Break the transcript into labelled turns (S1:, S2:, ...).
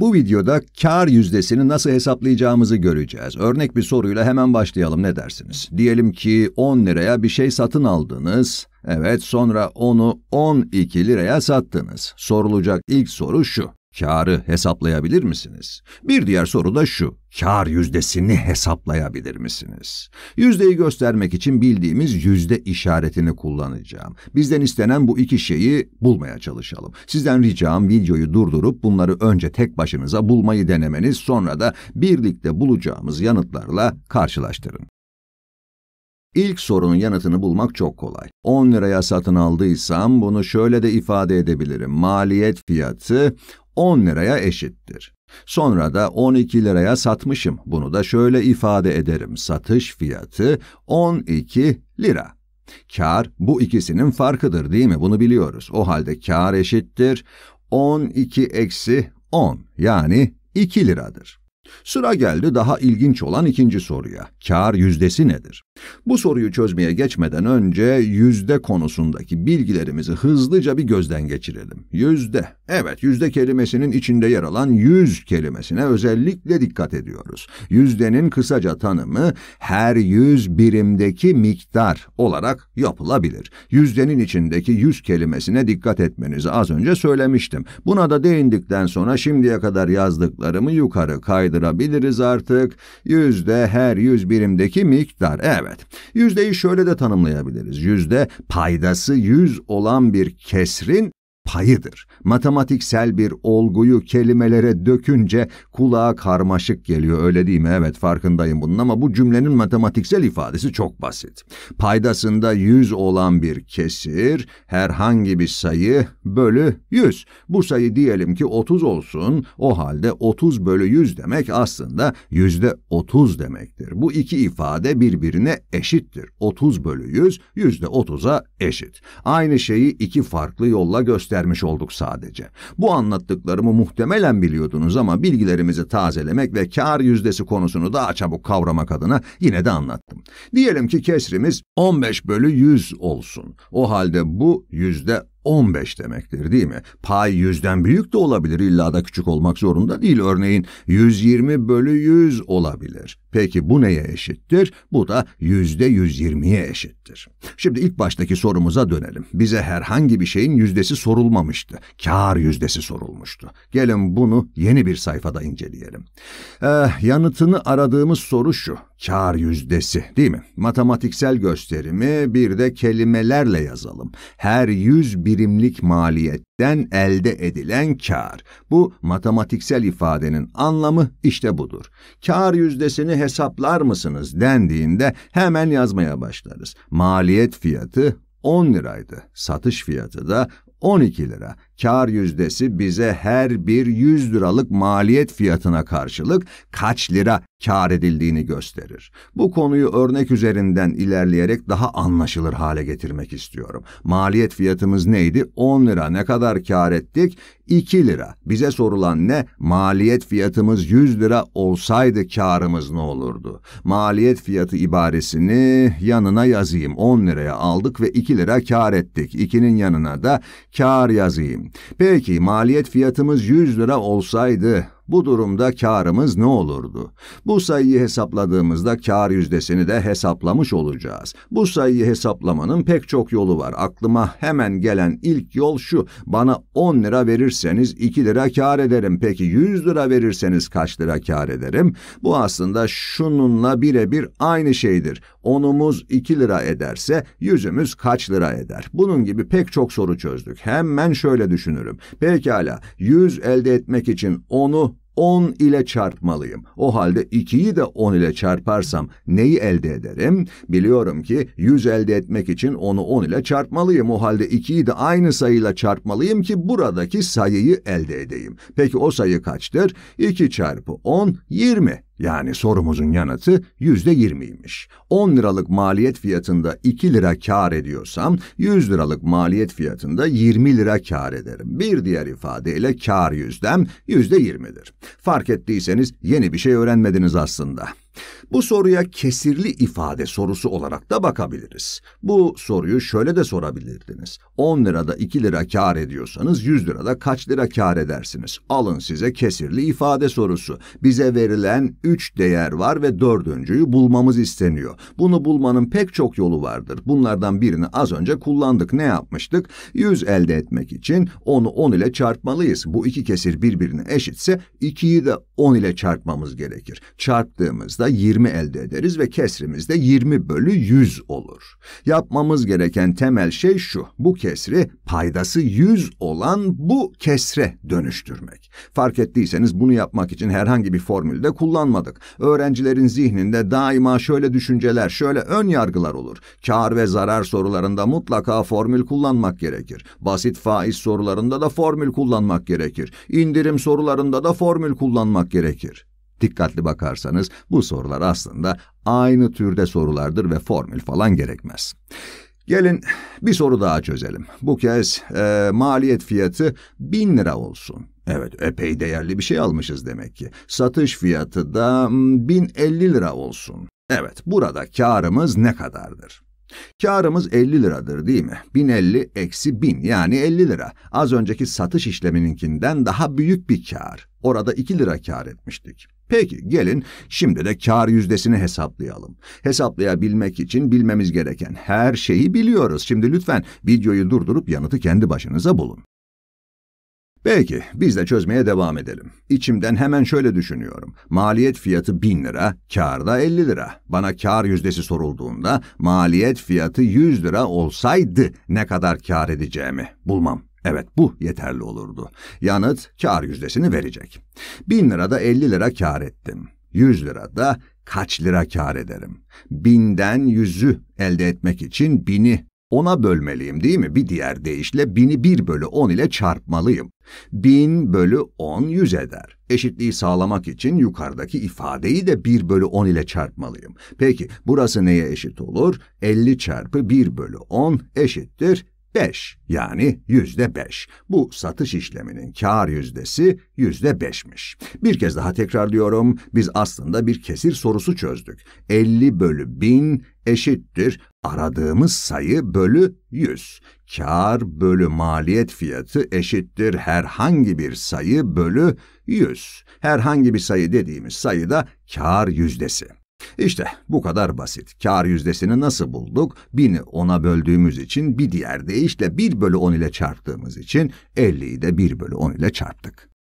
S1: Bu videoda kar yüzdesini nasıl hesaplayacağımızı göreceğiz. Örnek bir soruyla hemen başlayalım ne dersiniz? Diyelim ki 10 liraya bir şey satın aldınız. Evet sonra onu 12 liraya sattınız. Sorulacak ilk soru şu. Karı hesaplayabilir misiniz? Bir diğer soru da şu. Kar yüzdesini hesaplayabilir misiniz? Yüzdeyi göstermek için bildiğimiz yüzde işaretini kullanacağım. Bizden istenen bu iki şeyi bulmaya çalışalım. Sizden ricam videoyu durdurup bunları önce tek başınıza bulmayı denemeniz sonra da birlikte bulacağımız yanıtlarla karşılaştırın. İlk sorunun yanıtını bulmak çok kolay. 10 liraya satın aldıysam bunu şöyle de ifade edebilirim. Maliyet fiyatı 10 liraya eşittir. Sonra da 12 liraya satmışım. Bunu da şöyle ifade ederim. Satış fiyatı 12 lira. Kar bu ikisinin farkıdır değil mi? Bunu biliyoruz. O halde kar eşittir 12 eksi 10 yani 2 liradır. Sıra geldi daha ilginç olan ikinci soruya. Kar yüzdesi nedir? Bu soruyu çözmeye geçmeden önce yüzde konusundaki bilgilerimizi hızlıca bir gözden geçirelim. Yüzde Evet, yüzde kelimesinin içinde yer alan yüz kelimesine özellikle dikkat ediyoruz. Yüzdenin kısaca tanımı her yüz birimdeki miktar olarak yapılabilir. Yüzdenin içindeki yüz kelimesine dikkat etmenizi az önce söylemiştim. Buna da değindikten sonra şimdiye kadar yazdıklarımı yukarı kaydırabiliriz artık. Yüzde her yüz birimdeki miktar. Evet, yüzdeyi şöyle de tanımlayabiliriz. Yüzde paydası yüz olan bir kesrin payıdır. Matematiksel bir olguyu kelimelere dökünce kulağa karmaşık geliyor öyle değil mi? Evet farkındayım bunun ama bu cümlenin matematiksel ifadesi çok basit. Paydasında 100 olan bir kesir herhangi bir sayı bölü 100. Bu sayı diyelim ki 30 olsun o halde 30 bölü 100 demek aslında yüzde 30 demektir. Bu iki ifade birbirine eşittir. 30 bölü 100 yüzde 30'a eşit. Aynı şeyi iki farklı yolla göster göstermiş olduk sadece. Bu anlattıklarımı muhtemelen biliyordunuz ama bilgilerimizi tazelemek ve kar yüzdesi konusunu daha çabuk kavramak adına yine de anlattım. Diyelim ki kesrimiz 15 bölü 100 olsun. O halde bu yüzde 15 demektir değil mi? Pay yüzden büyük de olabilir illa da küçük olmak zorunda değil. Örneğin 120 bölü 100 olabilir. Peki bu neye eşittir? Bu da yüzde %120'ye eşittir. Şimdi ilk baştaki sorumuza dönelim. Bize herhangi bir şeyin yüzdesi sorulmamıştı. Kar yüzdesi sorulmuştu. Gelin bunu yeni bir sayfada inceleyelim. Ee, yanıtını aradığımız soru şu. Kar yüzdesi değil mi? Matematiksel gösterimi bir de kelimelerle yazalım. Her 100 birimlik maliyetten elde edilen kar. Bu matematiksel ifadenin anlamı işte budur. Kar yüzdesini hesaplar mısınız dendiğinde hemen yazmaya başlarız. Maliyet fiyatı 10 liraydı. Satış fiyatı da 12 lira kar yüzdesi bize her bir 100 liralık maliyet fiyatına karşılık kaç lira kar edildiğini gösterir. Bu konuyu örnek üzerinden ilerleyerek daha anlaşılır hale getirmek istiyorum. Maliyet fiyatımız neydi? 10 lira. Ne kadar kar ettik? 2 lira. Bize sorulan ne? Maliyet fiyatımız 100 lira olsaydı karımız ne olurdu? Maliyet fiyatı ibaresini yanına yazayım. 10 liraya aldık ve 2 lira kar ettik. 2'nin yanına da kar yazayım. Peki maliyet fiyatımız 100 lira olsaydı bu durumda karımız ne olurdu? Bu sayıyı hesapladığımızda kar yüzdesini de hesaplamış olacağız. Bu sayıyı hesaplamanın pek çok yolu var. Aklıma hemen gelen ilk yol şu. Bana 10 lira verirseniz 2 lira kar ederim. Peki 100 lira verirseniz kaç lira kar ederim? Bu aslında şununla birebir aynı şeydir. Onumuz 2 lira ederse yüzümüz kaç lira eder? Bunun gibi pek çok soru çözdük. Hemen şöyle düşünürüm. Pekala 100 elde etmek için 10'u 10 ile çarpmalıyım. O halde 2'yi de 10 ile çarparsam neyi elde ederim? Biliyorum ki 100 elde etmek için onu 10 ile çarpmalıyım. O halde 2'yi de aynı sayıyla çarpmalıyım ki buradaki sayıyı elde edeyim. Peki o sayı kaçtır? 2 çarpı 10, 20. Yani sorumuzun yanıtı yüzde yirmiymiş. 10 liralık maliyet fiyatında 2 lira kar ediyorsam 100 liralık maliyet fiyatında 20 lira kar ederim. Bir diğer ifadeyle kar yüzdem yüzde yirmidir. Fark ettiyseniz yeni bir şey öğrenmediniz aslında. Bu soruya kesirli ifade sorusu olarak da bakabiliriz. Bu soruyu şöyle de sorabilirdiniz. 10 lirada 2 lira kar ediyorsanız 100 lirada kaç lira kar edersiniz? Alın size kesirli ifade sorusu. Bize verilen 3 değer var ve dördüncüyü bulmamız isteniyor. Bunu bulmanın pek çok yolu vardır. Bunlardan birini az önce kullandık. Ne yapmıştık? 100 elde etmek için onu 10 ile çarpmalıyız. Bu iki kesir birbirine eşitse 2'yi de 10 ile çarpmamız gerekir. Çarptığımızda 20 20 elde ederiz ve kesrimiz de 20 bölü 100 olur. Yapmamız gereken temel şey şu, bu kesri paydası 100 olan bu kesre dönüştürmek. Fark ettiyseniz bunu yapmak için herhangi bir formülde kullanmadık. Öğrencilerin zihninde daima şöyle düşünceler, şöyle ön yargılar olur. Kar ve zarar sorularında mutlaka formül kullanmak gerekir. Basit faiz sorularında da formül kullanmak gerekir. İndirim sorularında da formül kullanmak gerekir. Dikkatli bakarsanız bu sorular aslında aynı türde sorulardır ve formül falan gerekmez. Gelin bir soru daha çözelim. Bu kez e, maliyet fiyatı 1000 lira olsun. Evet epey değerli bir şey almışız demek ki. Satış fiyatı da 1050 lira olsun. Evet burada karımız ne kadardır? Karımız 50 liradır değil mi? 1050 eksi 1000 yani 50 lira. Az önceki satış işlemininkinden daha büyük bir kar. Orada 2 lira kar etmiştik. Peki gelin şimdi de kar yüzdesini hesaplayalım. Hesaplayabilmek için bilmemiz gereken her şeyi biliyoruz. Şimdi lütfen videoyu durdurup yanıtı kendi başınıza bulun. Belki biz de çözmeye devam edelim. İçimden hemen şöyle düşünüyorum. Maliyet fiyatı 1000 lira, kar da 50 lira. Bana kar yüzdesi sorulduğunda maliyet fiyatı 100 lira olsaydı ne kadar kar edeceğimi bulmam. Evet bu yeterli olurdu. Yanıt kar yüzdesini verecek. 1000 lirada 50 lira kar ettim. 100 lirada kaç lira kar ederim? Binden yüzü elde etmek için bini 10'a bölmeliyim değil mi? Bir diğer deyişle 1000'i 1 bölü 10 ile çarpmalıyım. 1000 bölü 10 100 eder. Eşitliği sağlamak için yukarıdaki ifadeyi de 1 bölü 10 ile çarpmalıyım. Peki burası neye eşit olur? 50 çarpı 1 bölü 10 eşittir 5 yani yüzde 5. Bu satış işleminin kar yüzdesi yüzde beşmiş. Bir kez daha tekrarlıyorum. Biz aslında bir kesir sorusu çözdük. 50 bölü 1000 eşittir aradığımız sayı bölü 100. Kar bölü maliyet fiyatı eşittir herhangi bir sayı bölü 100. Herhangi bir sayı dediğimiz sayı da kar yüzdesi. İşte bu kadar basit. Kar yüzdesini nasıl bulduk? 1000'i 10'a böldüğümüz için bir diğer deyişle 1 bölü 10 ile çarptığımız için 50'yi de 1 bölü 10 ile çarptık.